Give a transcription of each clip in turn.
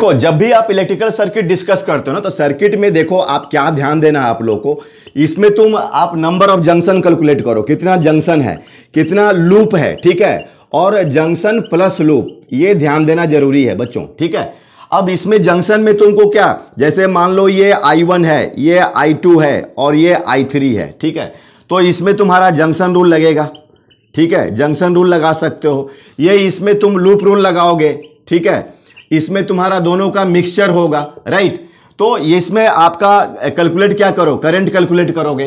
देखो जब भी आप इलेक्ट्रिकल सर्किट डिस्कस करते हो ना तो सर्किट में देखो आप क्या ध्यान देना है आप लोग को इसमें तुम आप नंबर ऑफ जंक्शन कैलकुलेट करो कितना जंक्शन है कितना लूप है ठीक है और जंक्शन प्लस लूप ये ध्यान देना जरूरी है बच्चों ठीक है अब इसमें जंक्शन में तुमको क्या जैसे मान लो ये I1 है ये I2 है और ये I3 है ठीक है तो इसमें तुम्हारा जंक्शन रूल लगेगा ठीक है जंक्शन रूल लगा सकते हो ये इसमें तुम लूप रूल लगाओगे ठीक है इसमें तुम्हारा दोनों का मिक्सचर होगा राइट तो इसमें आपका कैलकुलेट क्या करो करंट कैलकुलेट करोगे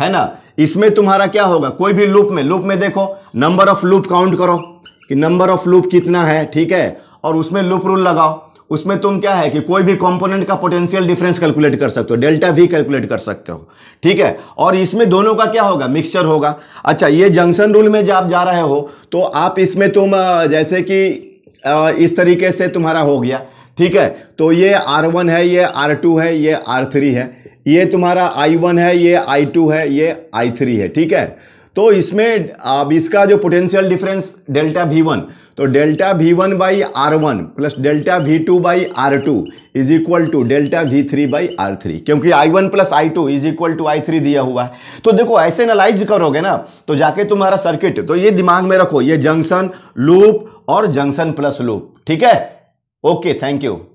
है ना इसमें तुम्हारा क्या होगा कोई भी लूप में लूप में देखो नंबर ऑफ लूप काउंट करो कि नंबर ऑफ लूप कितना है ठीक है और उसमें लूप रूल लगाओ उसमें तुम क्या है कि कोई भी कंपोनेंट का पोटेंशियल डिफरेंस कैलकुलेट कर सकते हो डेल्टा वी कैलकुलेट कर सकते हो ठीक है और इसमें दोनों का क्या होगा मिक्सचर होगा अच्छा ये जंक्शन रूल में जब आप जा रहे हो तो आप इसमें तुम जैसे कि इस तरीके से तुम्हारा हो गया ठीक है तो ये आर वन है ये आर टू है ये आर थ्री है ये तुम्हारा आई वन है ये आई टू है ये आई थ्री है ठीक है तो इसमें अब इसका जो potential difference delta V one तो delta V one by R one plus delta V two by R two is equal to delta V3 three by R three क्योंकि I one plus I two is equal to I three दिया हुआ है तो देखो ऐसे analyse करोगे ना तो जाके तुम्हारा सर्किट तो ये दिमाग में रखो ये जंक्शन लूप और जंक्शन प्लस लूप ठीक है ओके थैंक यू